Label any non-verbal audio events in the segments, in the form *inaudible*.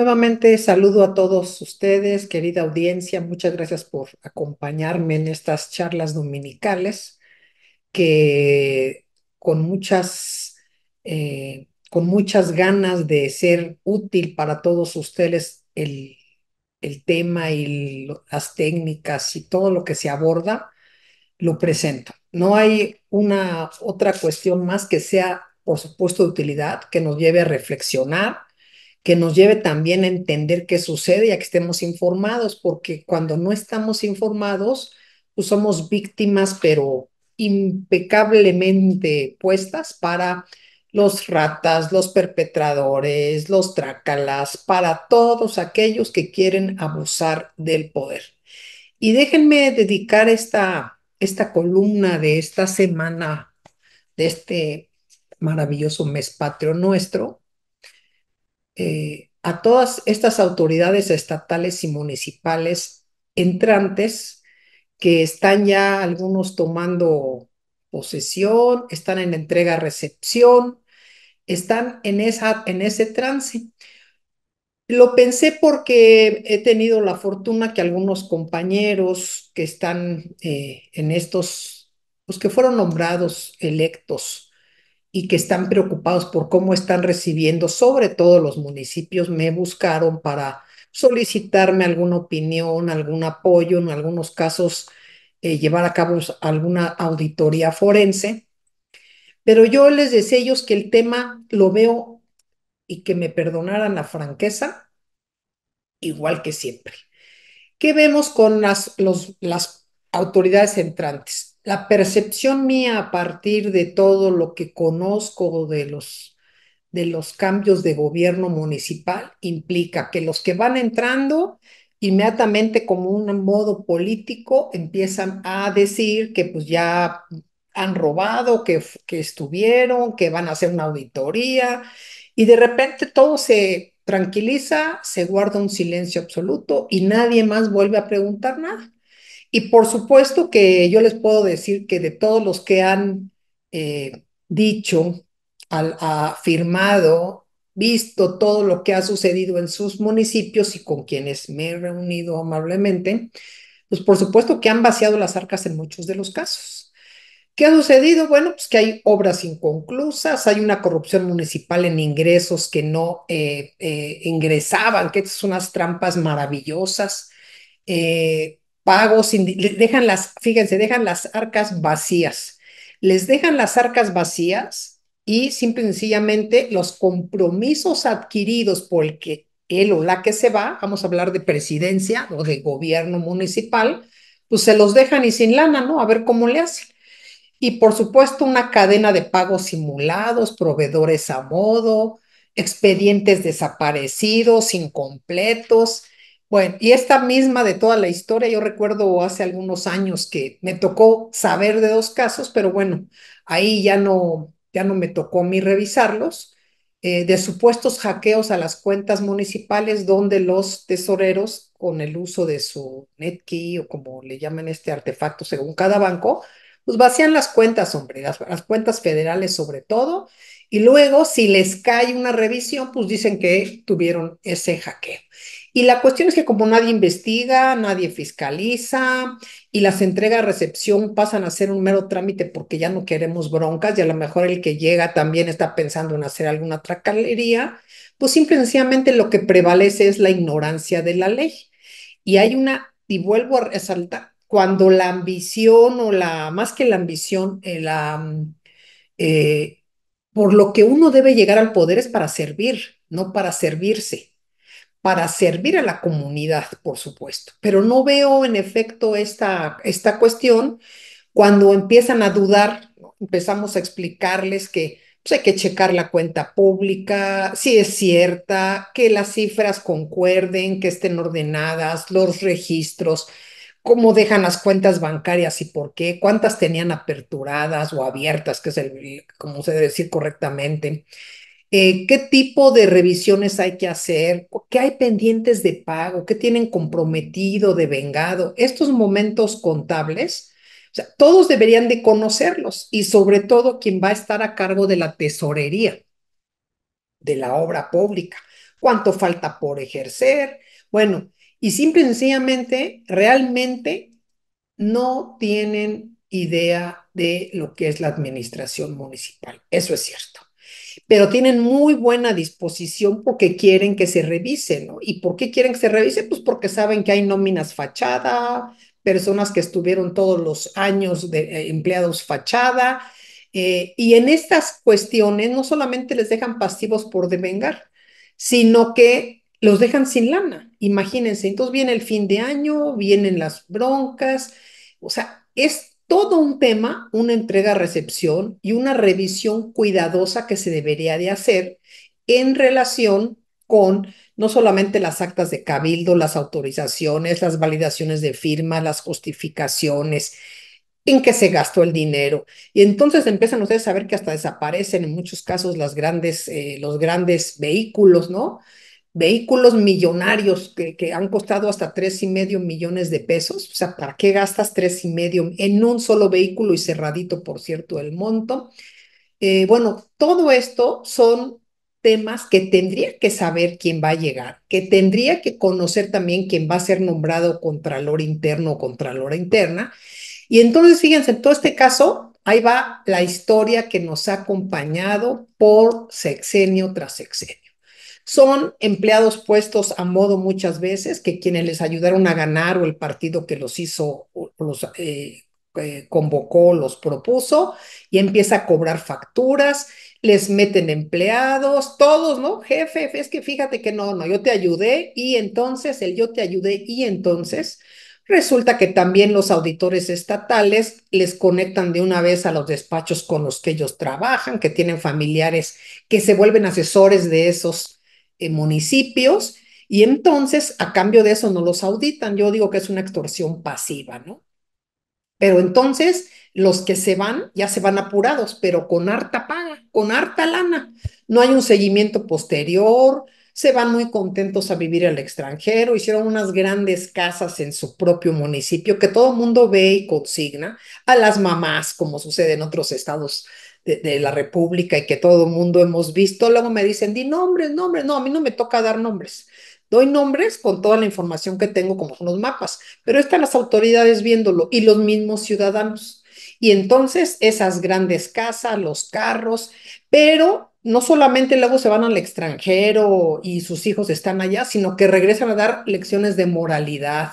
Nuevamente saludo a todos ustedes, querida audiencia. Muchas gracias por acompañarme en estas charlas dominicales que con muchas, eh, con muchas ganas de ser útil para todos ustedes el, el tema y las técnicas y todo lo que se aborda, lo presento. No hay una otra cuestión más que sea, por supuesto, de utilidad, que nos lleve a reflexionar que nos lleve también a entender qué sucede y a que estemos informados, porque cuando no estamos informados, pues somos víctimas, pero impecablemente puestas para los ratas, los perpetradores, los trácalas, para todos aquellos que quieren abusar del poder. Y déjenme dedicar esta, esta columna de esta semana, de este maravilloso mes patrio nuestro, eh, a todas estas autoridades estatales y municipales entrantes que están ya algunos tomando posesión, están en entrega-recepción, están en, esa, en ese trance. Lo pensé porque he tenido la fortuna que algunos compañeros que están eh, en estos, los pues, que fueron nombrados, electos y que están preocupados por cómo están recibiendo, sobre todo los municipios, me buscaron para solicitarme alguna opinión, algún apoyo, en algunos casos eh, llevar a cabo alguna auditoría forense. Pero yo les decía ellos que el tema lo veo y que me perdonaran la franqueza, igual que siempre. ¿Qué vemos con las, las autoridades entrantes? la percepción mía a partir de todo lo que conozco de los, de los cambios de gobierno municipal implica que los que van entrando inmediatamente como un modo político empiezan a decir que pues ya han robado, que, que estuvieron, que van a hacer una auditoría y de repente todo se tranquiliza, se guarda un silencio absoluto y nadie más vuelve a preguntar nada. Y por supuesto que yo les puedo decir que de todos los que han eh, dicho, al, afirmado, visto todo lo que ha sucedido en sus municipios y con quienes me he reunido amablemente, pues por supuesto que han vaciado las arcas en muchos de los casos. ¿Qué ha sucedido? Bueno, pues que hay obras inconclusas, hay una corrupción municipal en ingresos que no eh, eh, ingresaban, que son unas trampas maravillosas pagos, dejan las, fíjense, dejan las arcas vacías. Les dejan las arcas vacías y simple y sencillamente los compromisos adquiridos por el que él o la que se va, vamos a hablar de presidencia o de gobierno municipal, pues se los dejan y sin lana, ¿no? A ver cómo le hacen. Y por supuesto, una cadena de pagos simulados, proveedores a modo, expedientes desaparecidos, incompletos, bueno, y esta misma de toda la historia, yo recuerdo hace algunos años que me tocó saber de dos casos, pero bueno, ahí ya no, ya no me tocó a mí revisarlos, eh, de supuestos hackeos a las cuentas municipales donde los tesoreros, con el uso de su netkey o como le llaman este artefacto según cada banco, pues vacían las cuentas, hombre, las cuentas federales sobre todo, y luego si les cae una revisión, pues dicen que tuvieron ese hackeo. Y la cuestión es que como nadie investiga, nadie fiscaliza y las entregas recepción pasan a ser un mero trámite porque ya no queremos broncas y a lo mejor el que llega también está pensando en hacer alguna tracalería, pues simple y sencillamente lo que prevalece es la ignorancia de la ley. Y hay una, y vuelvo a resaltar, cuando la ambición o la, más que la ambición, eh, mm, eh, por lo que uno debe llegar al poder es para servir, no para servirse para servir a la comunidad, por supuesto. Pero no veo en efecto esta, esta cuestión cuando empiezan a dudar, empezamos a explicarles que pues, hay que checar la cuenta pública, si es cierta, que las cifras concuerden, que estén ordenadas, los registros, cómo dejan las cuentas bancarias y por qué, cuántas tenían aperturadas o abiertas, que es el, como se debe decir correctamente eh, qué tipo de revisiones hay que hacer, qué hay pendientes de pago, qué tienen comprometido, de vengado, estos momentos contables, todos deberían de conocerlos y sobre todo quien va a estar a cargo de la tesorería de la obra pública, cuánto falta por ejercer, bueno, y simple y sencillamente, realmente no tienen idea de lo que es la administración municipal, eso es cierto pero tienen muy buena disposición porque quieren que se revise, ¿no? ¿Y por qué quieren que se revise? Pues porque saben que hay nóminas fachada, personas que estuvieron todos los años de eh, empleados fachada, eh, y en estas cuestiones no solamente les dejan pasivos por devengar, sino que los dejan sin lana, imagínense, entonces viene el fin de año, vienen las broncas, o sea, es todo un tema, una entrega-recepción y una revisión cuidadosa que se debería de hacer en relación con no solamente las actas de cabildo, las autorizaciones, las validaciones de firma, las justificaciones, en qué se gastó el dinero. Y entonces empiezan ustedes a ver que hasta desaparecen en muchos casos grandes, eh, los grandes vehículos, ¿no? vehículos millonarios que, han costado hasta tres y medio millones de pesos. O sea, ¿para qué gastas tres y medio en un solo vehículo y cerradito, por cierto, el monto? Eh, bueno, todo esto son temas que tendría que saber quién va a llegar, que tendría que conocer también quién va a ser nombrado contralor interno o contralora interna. Y entonces, fíjense, en todo este caso, ahí va la historia que nos ha acompañado por sexenio tras sexenio. Son empleados puestos a modo muchas veces, que quienes les ayudaron a ganar o el partido que los hizo, los eh, eh, convocó, los propuso, y empieza a cobrar facturas, les meten empleados, todos, ¿no? Jefe, es que fíjate que no, no, yo te ayudé y entonces, el yo te ayudé y entonces, Resulta que también los auditores estatales les conectan de una vez a los despachos con los que ellos trabajan, que tienen familiares que se vuelven asesores de esos eh, municipios y entonces a cambio de eso no los auditan. Yo digo que es una extorsión pasiva, ¿no? Pero entonces los que se van ya se van apurados, pero con harta paga, con harta lana. No hay un seguimiento posterior, se van muy contentos a vivir al extranjero, hicieron unas grandes casas en su propio municipio que todo el mundo ve y consigna a las mamás, como sucede en otros estados de, la República y que todo el mundo hemos visto, luego me dicen, di nombres, nombres, no, a mí no me toca dar nombres. Doy nombres con toda la información que tengo, como son los mapas, pero están las autoridades viéndolo y los mismos ciudadanos. Y entonces esas grandes casas, los carros, pero no solamente luego se van al extranjero y sus hijos están allá, sino que regresan a dar lecciones de moralidad,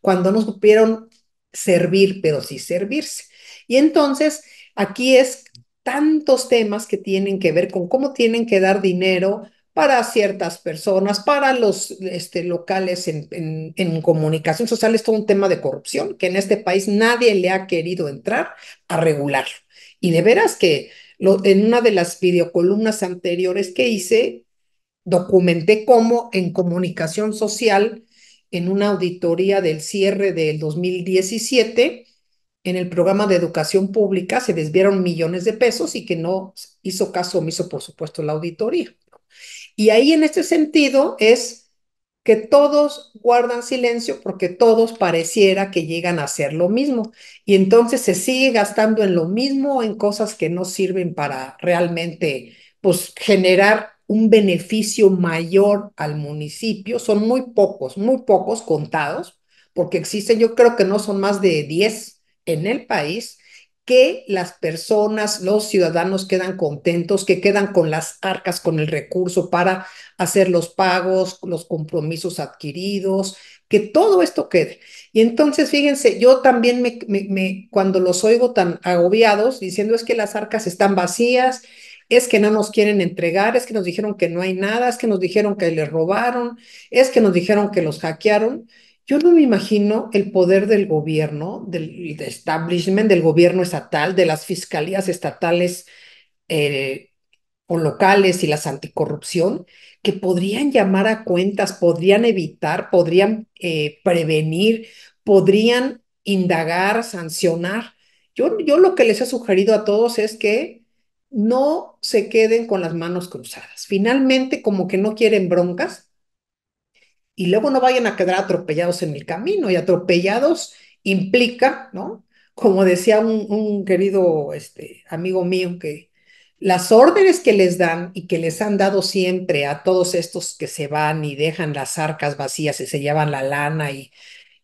cuando no supieron servir, pero sí servirse. Y entonces aquí es tantos temas que tienen que ver con cómo tienen que dar dinero para ciertas personas, para los este, locales en, comunicación social, es todo un tema de corrupción que en este país nadie le ha querido entrar a regularlo. Y de veras que en una de las videocolumnas anteriores que hice, documenté cómo en comunicación social, en una auditoría del cierre del 2017, en el programa de educación pública se desviaron millones de pesos y que no hizo caso omiso, por supuesto, la auditoría. Y ahí en este sentido es que todos guardan silencio porque todos pareciera que llegan a hacer lo mismo. Y entonces se sigue gastando en lo mismo, en cosas que no sirven para realmente pues, generar un beneficio mayor al municipio. Son muy pocos, muy pocos contados, porque existen, yo creo que no son más de 10 en el país que las personas, los ciudadanos quedan contentos, que quedan con las arcas, con el recurso para hacer los pagos, los compromisos adquiridos, que todo esto quede. Y entonces, fíjense, yo también me, cuando los oigo tan agobiados diciendo es que las arcas están vacías, es que no nos quieren entregar, es que nos dijeron que no hay nada, es que nos dijeron que les robaron, es que nos dijeron que los hackearon. Yo no me imagino el poder del gobierno, del establishment, del gobierno estatal, de las fiscalías estatales eh, o locales y las anticorrupción, que podrían llamar a cuentas, podrían evitar, podrían eh, prevenir, podrían indagar, sancionar. Yo, yo lo que les he sugerido a todos es que no se queden con las manos cruzadas. Finalmente, como que no quieren broncas, y luego no vayan a quedar atropellados en el camino. Y atropellados implica, ¿no? Como decía un, querido este, amigo mío, que las órdenes que les dan y que les han dado siempre a todos estos que se van y dejan las arcas vacías y se llevan la lana y,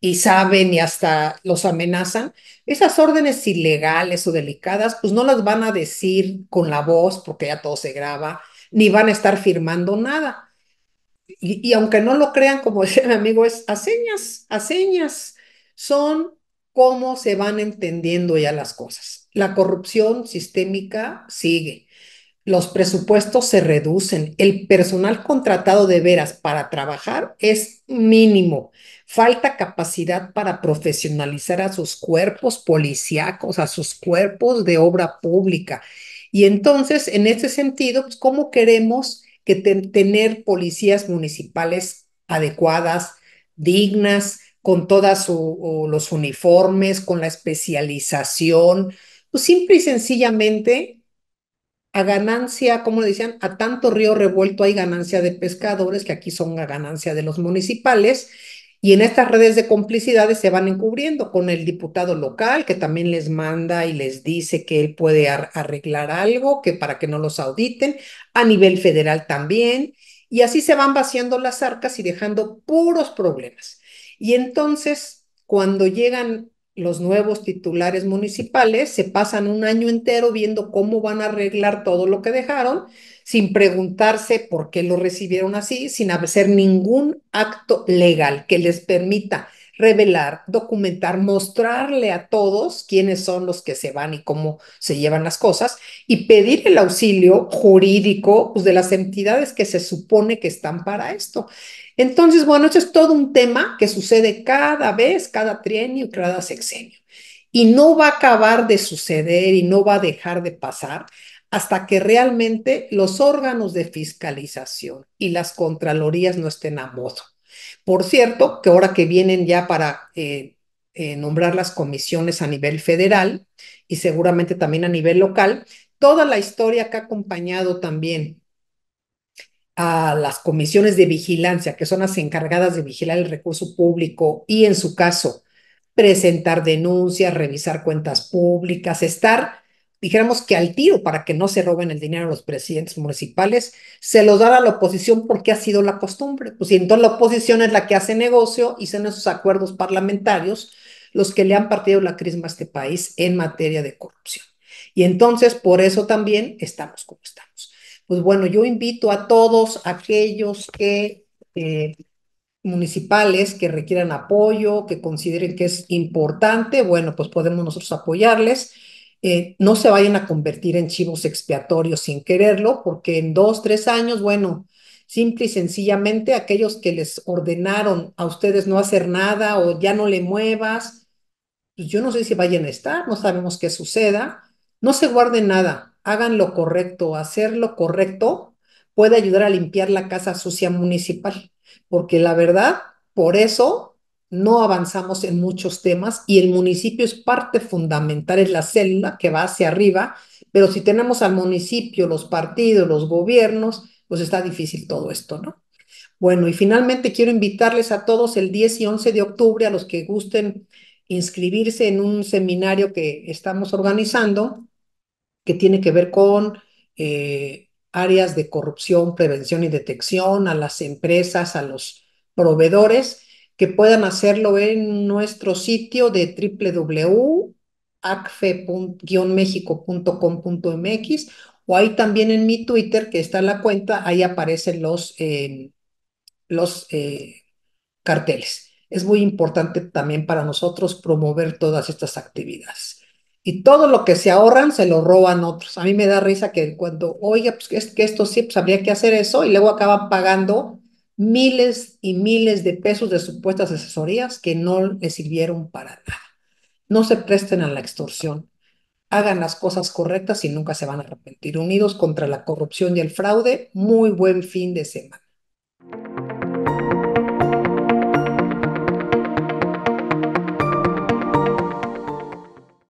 y saben y hasta los amenazan, esas órdenes ilegales o delicadas, pues no las van a decir con la voz porque ya todo se graba, ni van a estar firmando nada y, aunque no lo crean, como *laughs* decía mi amigo, es a señas, a señas, son cómo se van entendiendo ya las cosas. La corrupción sistémica sigue, los presupuestos se reducen, el personal contratado de veras para trabajar es mínimo, falta capacidad para profesionalizar a sus cuerpos policíacos, a sus cuerpos de obra pública. Y entonces, en ese sentido, pues, ¿cómo queremos que tener policías municipales adecuadas, dignas, con todos los uniformes, con la especialización, pues simple y sencillamente a ganancia, como decían, a tanto río revuelto hay ganancia de pescadores, que aquí son a ganancia de los municipales, y en estas redes de complicidades se van encubriendo con el diputado local que también les manda y les dice que él puede arreglar algo, que para que no los auditen, a nivel federal también. Y así se van vaciando las arcas y dejando puros problemas. Y entonces, cuando llegan los nuevos titulares municipales se pasan un año entero viendo cómo van a arreglar todo lo que dejaron, sin preguntarse por qué lo recibieron así, sin hacer ningún acto legal que les permita revelar, documentar, mostrarle a todos quiénes son los que se van y cómo se llevan las cosas y pedir el auxilio jurídico pues, de las entidades que se supone que están para esto. Entonces, bueno, esto es todo un tema que sucede cada vez, cada trienio, cada sexenio. Y no va a acabar de suceder y no va a dejar de pasar hasta que realmente los órganos de fiscalización y las contralorías no estén a modo. Por cierto, que ahora que vienen ya para eh, eh, nombrar las comisiones a nivel federal y seguramente también a nivel local, toda la historia que ha acompañado también a las comisiones de vigilancia, que son las encargadas de vigilar el recurso público y en su caso presentar denuncias, revisar cuentas públicas, estar dijéramos que al tiro para que no se roben el dinero a los presidentes municipales, se los dará a la oposición porque ha sido la costumbre. Pues y entonces la oposición es la que hace negocio y son esos acuerdos parlamentarios los que le han partido la crisma a este país en materia de corrupción. Y entonces por eso también estamos como estamos. Pues bueno, yo invito a todos aquellos que eh, municipales que requieran apoyo, que consideren que es importante, bueno, pues podemos nosotros apoyarles eh, no se vayan a convertir en chivos expiatorios sin quererlo, porque en dos, tres años, bueno, simple y sencillamente aquellos que les ordenaron a ustedes no hacer nada o ya no le muevas, pues yo no sé si vayan a estar, no sabemos qué suceda. No se guarden nada, hagan lo correcto, hacer lo correcto puede ayudar a limpiar la casa sucia municipal, porque la verdad, por eso no avanzamos en muchos temas y el municipio es parte fundamental, es la célula que va hacia arriba, pero si tenemos al municipio, los partidos, los gobiernos, pues está difícil todo esto, ¿no? Bueno, y finalmente quiero invitarles a todos el 10 y 11 de octubre, a los que gusten inscribirse en un seminario que estamos organizando, que tiene que ver con eh, áreas de corrupción, prevención y detección, a las empresas, a los proveedores que puedan hacerlo en nuestro sitio de www.acfe-mexico.com.mx o ahí también en mi Twitter, que está en la cuenta, ahí aparecen los, em, los eh, carteles. Es muy importante también para nosotros promover todas estas actividades. Y todo lo que se ahorran se lo roban otros. A mí me da risa que cuando, oiga, pues que, esto sí, pues habría que hacer eso, y luego acaban pagando miles y miles de pesos de supuestas asesorías que no le sirvieron para nada. No se presten a la extorsión. Hagan las cosas correctas y nunca se van a arrepentir. Unidos contra la corrupción y el fraude, muy buen fin de semana.